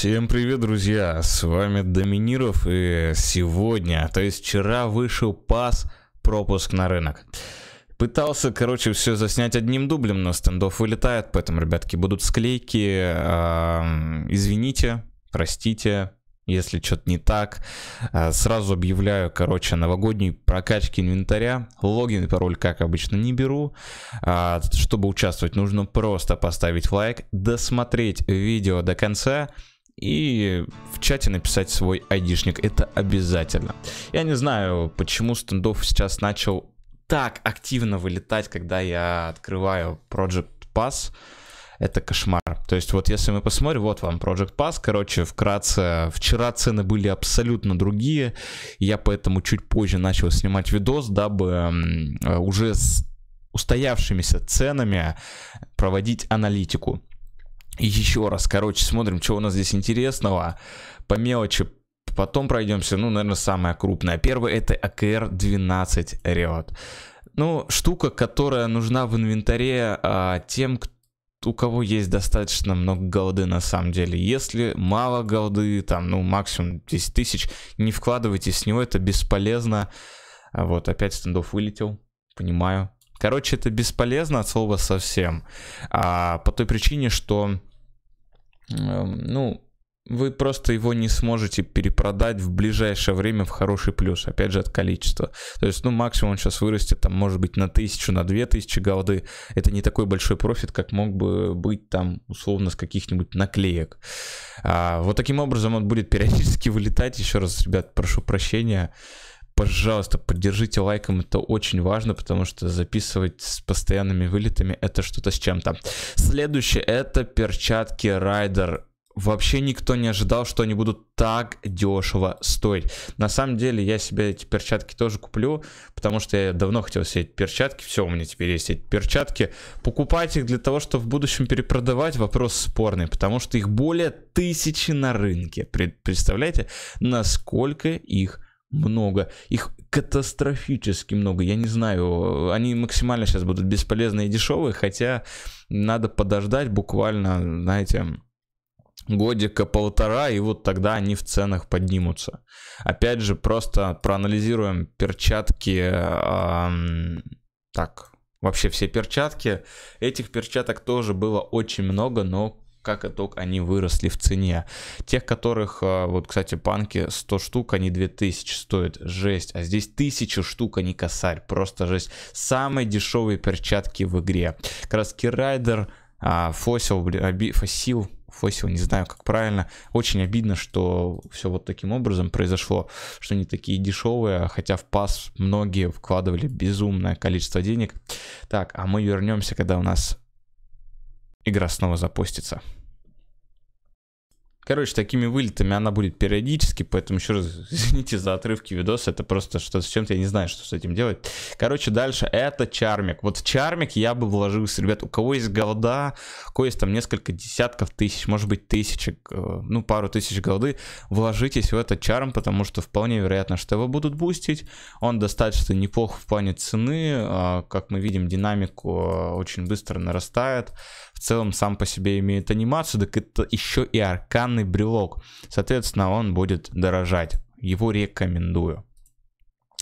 Всем привет, друзья! С вами Доминиров и сегодня, то есть вчера вышел пас пропуск на рынок. Пытался, короче, все заснять одним дублем, но стендов вылетает, поэтому, ребятки, будут склейки. извините, простите, если что-то не так. А, сразу объявляю, короче, новогодние прокачки инвентаря. Логин и пароль, как обычно, не беру. А, чтобы участвовать, нужно просто поставить лайк, досмотреть видео до конца и в чате написать свой айдишник. Это обязательно. Я не знаю, почему стендов сейчас начал так активно вылетать, когда я открываю Project Pass. Это кошмар. То есть вот если мы посмотрим, вот вам Project Pass, короче, вкратце, вчера цены были абсолютно другие, я поэтому чуть позже начал снимать видос, дабы э, уже с устоявшимися ценами проводить аналитику. Еще раз, короче, смотрим, что у нас здесь интересного. По мелочи потом пройдемся. Ну, наверное, самое крупное. Первый это АКР-12 Риот. Ну, штука, которая нужна в инвентаре а, тем, кто у кого есть достаточно много голды на самом деле. Если мало голды, там, ну, максимум 10 тысяч, не вкладывайтесь с него, это бесполезно. А вот, опять стендов вылетел, понимаю. Короче, это бесполезно от слова совсем. А, по той причине, что Эм, ну, вы просто его не сможете перепродать в ближайшее время в хороший плюс, опять же, от количества. То есть, ну, максимум он сейчас вырастет, там, может быть, на тысячу, на две тысячи голды. Это не такой большой профит, как мог бы быть там, условно, с каких-нибудь наклеек. А, вот таким образом он будет периодически вылетать. Еще раз, ребят, прошу прощения пожалуйста, поддержите лайком, это очень важно, потому что записывать с постоянными вылетами это что-то с чем-то. Следующее это перчатки Райдер. Вообще никто не ожидал, что они будут так дешево стоить. На самом деле я себе эти перчатки тоже куплю, потому что я давно хотел себе эти перчатки. Все, у меня теперь есть эти перчатки. Покупать их для того, чтобы в будущем перепродавать, вопрос спорный, потому что их более тысячи на рынке. Представляете, насколько их много. Их катастрофически много. Я не знаю, они максимально сейчас будут бесполезные и дешевые, хотя надо подождать буквально, знаете, годика полтора, и вот тогда они в ценах поднимутся. Опять же, просто проанализируем перчатки. Эм, так, вообще все перчатки. Этих перчаток тоже было очень много, но как итог они выросли в цене. Тех, которых, а, вот, кстати, панки 100 штук, они 2000 стоят, жесть. А здесь 1000 штук, они косарь, просто жесть. Самые дешевые перчатки в игре. Краски Райдер, а, Фосил, Оби, Фосил, Фосил, не знаю, как правильно. Очень обидно, что все вот таким образом произошло, что они такие дешевые, хотя в пас многие вкладывали безумное количество денег. Так, а мы вернемся, когда у нас игра снова запустится. Короче, такими вылетами она будет периодически, поэтому еще раз извините за отрывки видоса, это просто что-то с чем-то, я не знаю, что с этим делать. Короче, дальше, это Чармик. Вот в Чармик я бы вложился, ребят, у кого есть голда, у кого есть там несколько десятков тысяч, может быть тысячек, э, ну пару тысяч голды, вложитесь в этот Чарм, потому что вполне вероятно, что его будут бустить. Он достаточно неплох в плане цены, а, как мы видим, динамику э, очень быстро нарастает. В целом сам по себе имеет анимацию, так это еще и арканный данный брелок. Соответственно, он будет дорожать. Его рекомендую.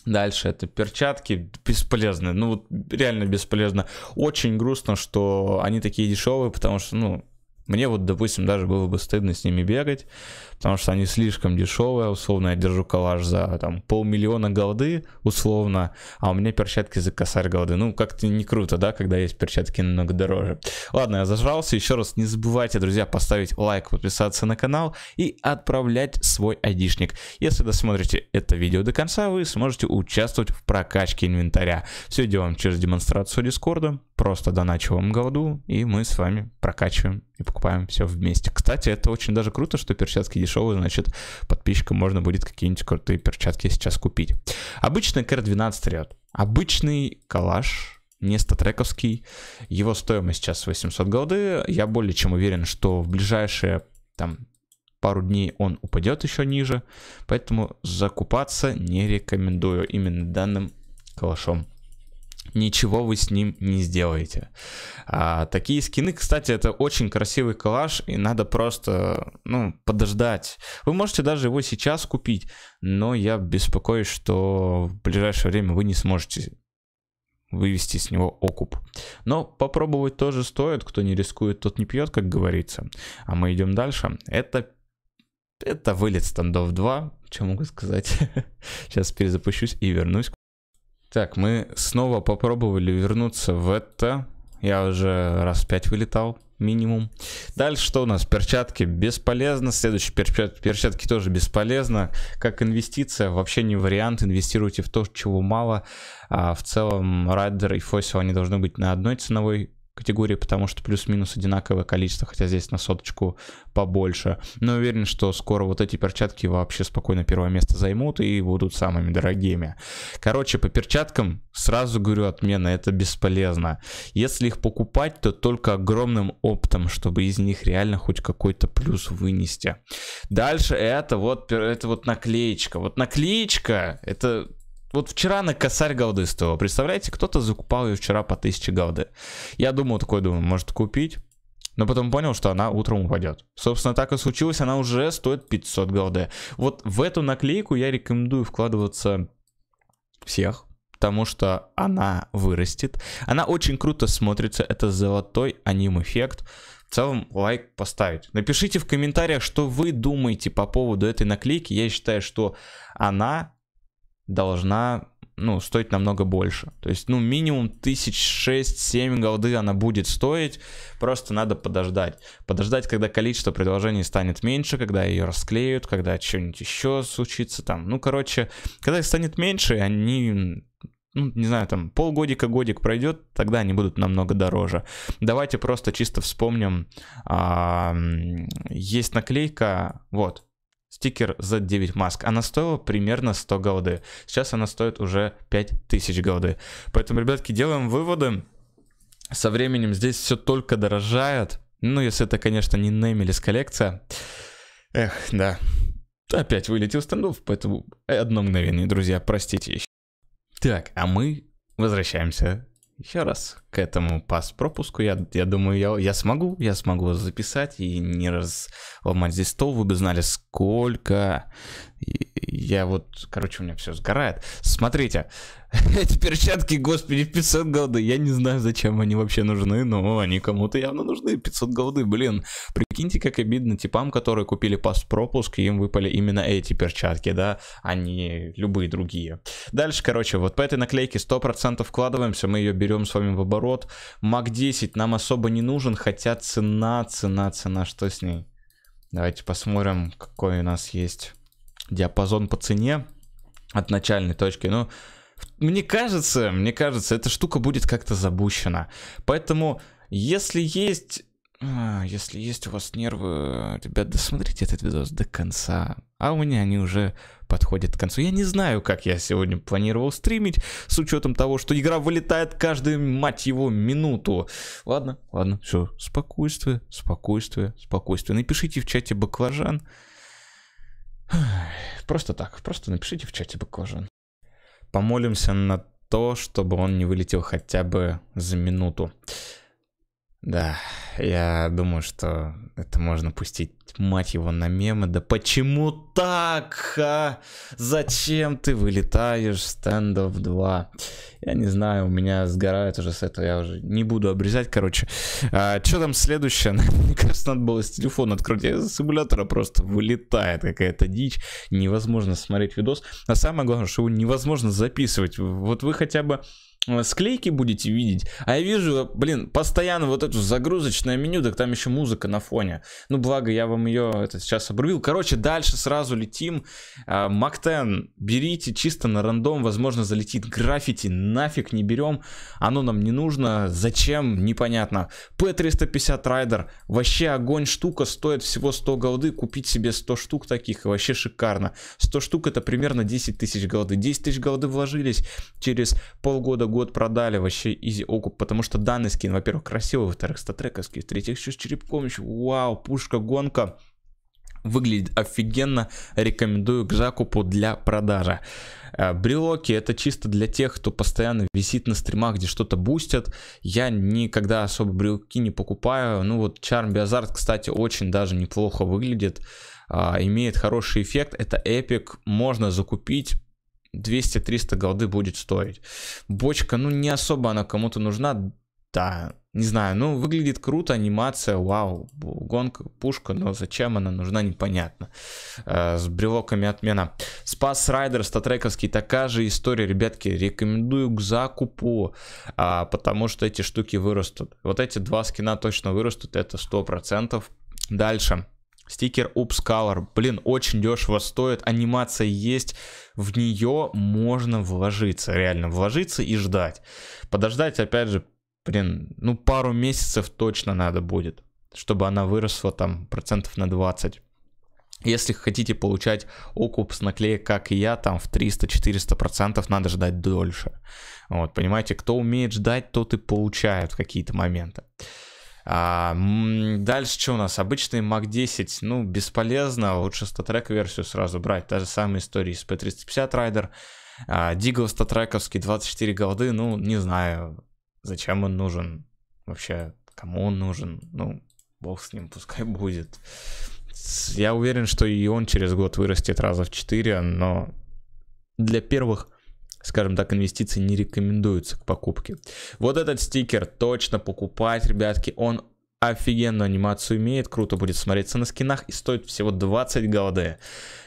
Дальше это перчатки бесполезные, ну вот реально бесполезно. Очень грустно, что они такие дешевые, потому что, ну, мне вот, допустим, даже было бы стыдно с ними бегать, потому что они слишком дешевые, а условно я держу коллаж за там полмиллиона голды, условно, а у меня перчатки за косарь голды. Ну, как-то не круто, да, когда есть перчатки намного дороже. Ладно, я зажрался, еще раз не забывайте, друзья, поставить лайк, подписаться на канал и отправлять свой айдишник. Если досмотрите это видео до конца, вы сможете участвовать в прокачке инвентаря. Все делаем через демонстрацию Дискорда, просто доначу вам голду, и мы с вами прокачиваем и покупаем все вместе. Кстати, это очень даже круто, что перчатки дешевый, значит, подписчикам можно будет какие-нибудь крутые перчатки сейчас купить. Обычный КР-12 ряд. Обычный калаш, не статрековский. Его стоимость сейчас 800 голды. Я более чем уверен, что в ближайшие там пару дней он упадет еще ниже. Поэтому закупаться не рекомендую именно данным калашом ничего вы с ним не сделаете. А, такие скины, кстати, это очень красивый коллаж, и надо просто, ну, подождать. Вы можете даже его сейчас купить, но я беспокоюсь, что в ближайшее время вы не сможете вывести с него окуп. Но попробовать тоже стоит, кто не рискует, тот не пьет, как говорится. А мы идем дальше. Это это вылет стандов 2, что могу сказать. Сейчас перезапущусь и вернусь. Так, мы снова попробовали вернуться в это. Я уже раз пять вылетал, минимум. Дальше что у нас? Перчатки бесполезно. Следующие перчат... перчатки тоже бесполезно. Как инвестиция, вообще не вариант. Инвестируйте в то, чего мало. А в целом, Райдер и Фосил, они должны быть на одной ценовой категории, потому что плюс-минус одинаковое количество, хотя здесь на соточку побольше. Но уверен, что скоро вот эти перчатки вообще спокойно первое место займут и будут самыми дорогими. Короче, по перчаткам сразу говорю отмена, это бесполезно. Если их покупать, то только огромным оптом, чтобы из них реально хоть какой-то плюс вынести. Дальше это вот, это вот наклеечка. Вот наклеечка, это вот вчера на косарь голды стоило. Представляете, кто-то закупал ее вчера по 1000 голды. Я думал, такой думаю, может купить. Но потом понял, что она утром упадет. Собственно, так и случилось. Она уже стоит 500 голды. Вот в эту наклейку я рекомендую вкладываться всех. Потому что она вырастет. Она очень круто смотрится. Это золотой аним-эффект. В целом лайк поставить. Напишите в комментариях, что вы думаете по поводу этой наклейки. Я считаю, что она должна ну, стоить намного больше. То есть, ну, минимум тысяч шесть-семь голды она будет стоить, просто надо подождать. Подождать, когда количество предложений станет меньше, когда ее расклеют, когда что-нибудь еще случится там. Ну, короче, когда их станет меньше, они ну, не знаю, там полгодика-годик пройдет, тогда они будут намного дороже. Давайте просто чисто вспомним, есть наклейка, вот, стикер за 9 маск. Она стоила примерно 100 голды. Сейчас она стоит уже 5000 голды. Поэтому, ребятки, делаем выводы. Со временем здесь все только дорожает. Ну, если это, конечно, не Неймелис коллекция. Эх, да. Опять вылетел стендов, поэтому одно мгновение, друзья, простите. Так, а мы возвращаемся еще раз этому пас-пропуску, я, я думаю, я, я смогу, я смогу записать и не разломать здесь стол, вы бы знали сколько. я вот, короче, у меня все сгорает. Смотрите, эти перчатки, господи, 500 голды, я не знаю, зачем они вообще нужны, но они кому-то явно нужны, 500 голды, блин. Прикиньте, как обидно типам, которые купили пас-пропуск, и им выпали именно эти перчатки, да, а не любые другие. Дальше, короче, вот по этой наклейке 100% вкладываемся, мы ее берем с вами в оборот, наоборот. Мак 10 нам особо не нужен, хотя цена, цена, цена, что с ней? Давайте посмотрим, какой у нас есть диапазон по цене от начальной точки. Ну, мне кажется, мне кажется, эта штука будет как-то забущена. Поэтому, если есть а, если есть у вас нервы, ребят, досмотрите этот видос до конца. А у меня они уже подходят к концу. Я не знаю, как я сегодня планировал стримить, с учетом того, что игра вылетает каждую, мать его, минуту. Ладно, ладно, все, спокойствие, спокойствие, спокойствие. Напишите в чате баклажан. Просто так, просто напишите в чате баклажан. Помолимся на то, чтобы он не вылетел хотя бы за минуту. Да, я думаю, что это можно пустить, мать его, на мемы. Да почему так? А? Зачем ты вылетаешь стендов 2? Я не знаю, у меня сгорает уже с этого, я уже не буду обрезать, короче. А, что там следующее? Мне кажется, надо было с телефона открыть. Я с симулятора просто вылетает какая-то дичь. Невозможно смотреть видос. А самое главное, что его невозможно записывать. Вот вы хотя бы Э, склейки будете видеть. А я вижу, блин, постоянно вот эту загрузочное меню, так там еще музыка на фоне. Ну, благо, я вам ее это сейчас обрубил. Короче, дальше сразу летим. А, Мактен, берите чисто на рандом, возможно, залетит граффити, нафиг не берем. Оно нам не нужно, зачем, непонятно. P350 Райдер, вообще огонь штука, стоит всего 100 голды, купить себе 100 штук таких, вообще шикарно. 100 штук это примерно 10 тысяч голды. 10 тысяч голды вложились, через полгода, год год продали вообще изи окуп, потому что данный скин, во-первых, красивый, во-вторых, статрековский, в-третьих, еще с черепком, еще, вау, пушка, гонка. Выглядит офигенно, рекомендую к закупу для продажа. Э, брелоки это чисто для тех, кто постоянно висит на стримах, где что-то бустят. Я никогда особо брелки не покупаю. Ну вот Charm Биазард, кстати, очень даже неплохо выглядит. А, имеет хороший эффект. Это эпик. Можно закупить 200-300 голды будет стоить. Бочка, ну не особо она кому-то нужна, да, не знаю, ну выглядит круто, анимация, вау, гонка, пушка, но зачем она нужна, непонятно. Э, с брелоками отмена. Спас Райдер, статрековский, такая же история, ребятки, рекомендую к закупу, э, потому что эти штуки вырастут. Вот эти два скина точно вырастут, это 100%. Дальше. Стикер Oops Color. Блин, очень дешево стоит. Анимация есть. В нее можно вложиться. Реально, вложиться и ждать. Подождать, опять же, блин, ну пару месяцев точно надо будет. Чтобы она выросла там процентов на 20. Если хотите получать окуп с наклеек, как и я, там в 300-400% надо ждать дольше. Вот, понимаете, кто умеет ждать, тот и получает в какие-то моменты. А, дальше что у нас? Обычный Mac 10, ну, бесполезно, лучше 100-трек версию сразу брать. Та же самая история с P350 Rider. А, Digo 100-трековский, 24 голды, ну, не знаю, зачем он нужен вообще, кому он нужен, ну, бог с ним, пускай будет. Я уверен, что и он через год вырастет раза в 4, но для первых скажем так, инвестиции не рекомендуется к покупке. Вот этот стикер точно покупать, ребятки, он офигенную анимацию имеет, круто будет смотреться на скинах и стоит всего 20 голды.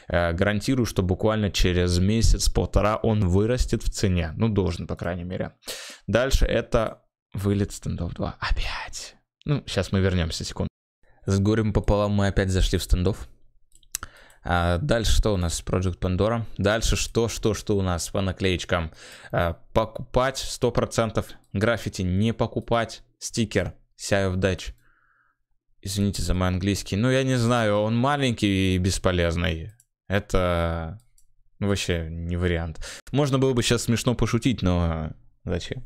Э, гарантирую, что буквально через месяц-полтора он вырастет в цене. Ну, должен, по крайней мере. Дальше это вылет стендов 2. Опять. Ну, сейчас мы вернемся, секунду. С горем пополам мы опять зашли в стендов. А дальше что у нас с Project Pandora? Дальше что, что, что у нас по наклеечкам? А, покупать 100%, граффити не покупать, стикер, of Дач. Извините за мой английский. Ну, я не знаю, он маленький и бесполезный. Это вообще не вариант. Можно было бы сейчас смешно пошутить, но зачем?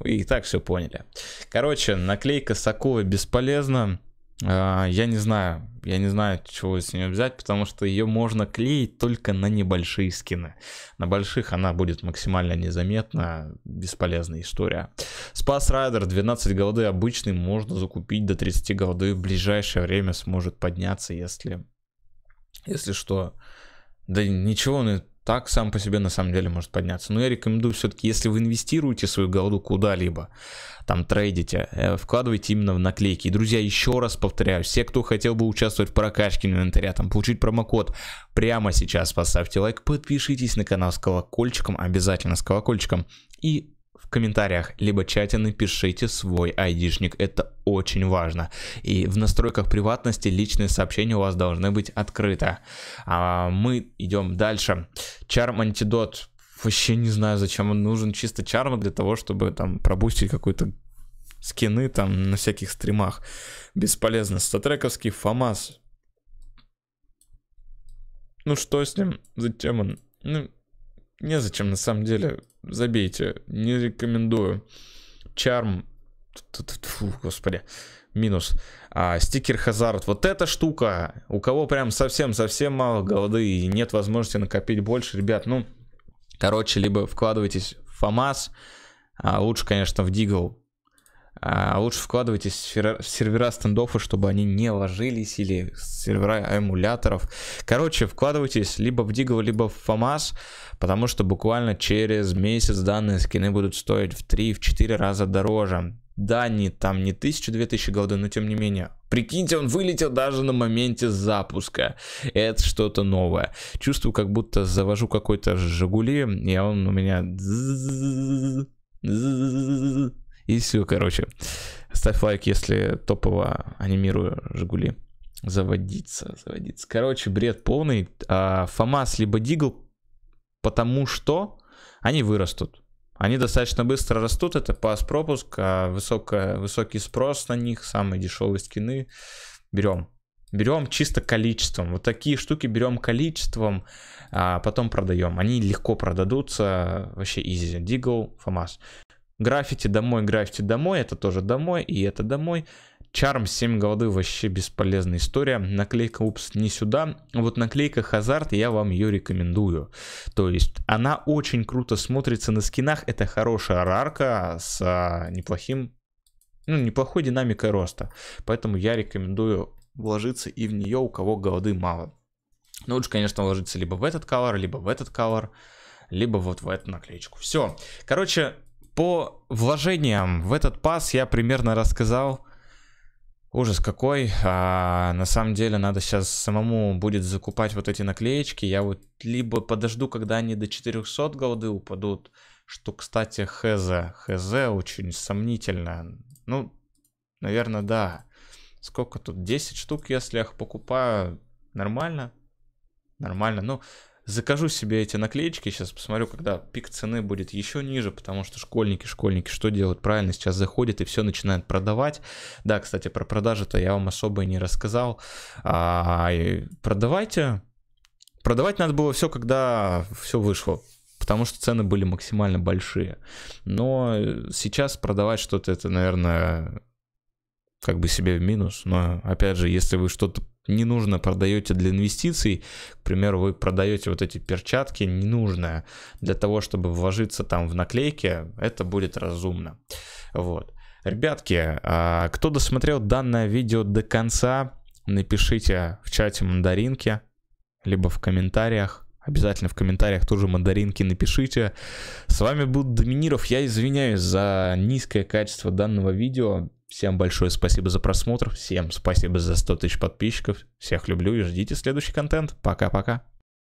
Вы и так все поняли. Короче, наклейка Сакова бесполезна. А, я не знаю, я не знаю, чего с нее взять, потому что ее можно клеить только на небольшие скины. На больших она будет максимально незаметна, бесполезная история. Спас Райдер 12 голды обычный, можно закупить до 30 голды, в ближайшее время сможет подняться, если, если что. Да ничего, он так сам по себе на самом деле может подняться. Но я рекомендую все-таки, если вы инвестируете свою голду куда-либо, там трейдите, э, вкладывайте именно в наклейки. И, друзья, еще раз повторяю, все, кто хотел бы участвовать в прокачке инвентаря, там получить промокод, прямо сейчас поставьте лайк, подпишитесь на канал с колокольчиком, обязательно с колокольчиком, и комментариях, либо чате напишите свой айдишник, это очень важно. И в настройках приватности личные сообщения у вас должны быть открыты. А мы идем дальше. Charm Antidote. Вообще не знаю, зачем он нужен. Чисто чарм для того, чтобы там пробустить какую-то скины там на всяких стримах. Бесполезно. Статрековский ФАМАС. Ну что с ним? Зачем он? Ну, не зачем на самом деле забейте, не рекомендую. Чарм, фу, господи, минус. А, стикер Хазард, вот эта штука, у кого прям совсем-совсем мало голоды и нет возможности накопить больше, ребят, ну, короче, либо вкладывайтесь в ФАМАС, а лучше, конечно, в Дигл, а лучше вкладывайтесь в сервера стендофа, чтобы они не ложились, или сервера эмуляторов. Короче, вкладывайтесь либо в Digo, либо в FAMAS, потому что буквально через месяц данные скины будут стоить в 3-4 раза дороже. Да, не там не 1000-2000 голды, но тем не менее. Прикиньте, он вылетел даже на моменте запуска. Это что-то новое. Чувствую, как будто завожу какой-то Жигули, и он у меня... И все, короче. Ставь лайк, если топово анимирую Жигули. Заводиться, заводиться. Короче, бред полный. А Фомас либо Дигл, потому что они вырастут. Они достаточно быстро растут, это пас-пропуск, а высокая, высокий спрос на них, самые дешевые скины. Берем. Берем чисто количеством. Вот такие штуки берем количеством, а потом продаем. Они легко продадутся, вообще изи. Дигл, Фомас. Граффити домой, граффити домой, это тоже домой, и это домой. Чарм 7 голды вообще бесполезная история. Наклейка упс не сюда. Вот наклейка Хазарт я вам ее рекомендую. То есть она очень круто смотрится на скинах. Это хорошая рарка с а, неплохим, ну неплохой динамикой роста. Поэтому я рекомендую вложиться и в нее, у кого голды мало. Но лучше, конечно, вложиться либо в этот колор, либо в этот колор, либо вот в эту наклеечку. Все. Короче, по вложениям в этот пас я примерно рассказал. Ужас какой. А, на самом деле надо сейчас самому будет закупать вот эти наклеечки. Я вот либо подожду, когда они до 400 голды упадут, что, кстати, хз. Хз очень сомнительно. Ну, наверное, да. Сколько тут? 10 штук, если я их покупаю. Нормально. Нормально. Ну, Закажу себе эти наклеечки, сейчас посмотрю, когда пик цены будет еще ниже, потому что школьники, школьники, что делают правильно, сейчас заходят и все начинают продавать. Да, кстати, про продажи-то я вам особо и не рассказал. А, продавайте. Продавать надо было все, когда все вышло, потому что цены были максимально большие. Но сейчас продавать что-то, это, наверное, как бы себе в минус. Но, опять же, если вы что-то не нужно продаете для инвестиций. К примеру, вы продаете вот эти перчатки не нужно для того, чтобы вложиться там в наклейки. Это будет разумно. Вот. Ребятки, а, кто досмотрел данное видео до конца, напишите в чате мандаринки, либо в комментариях. Обязательно в комментариях тоже мандаринки напишите. С вами был Доминиров. Я извиняюсь за низкое качество данного видео. Всем большое спасибо за просмотр, всем спасибо за 100 тысяч подписчиков, всех люблю и ждите следующий контент. Пока-пока.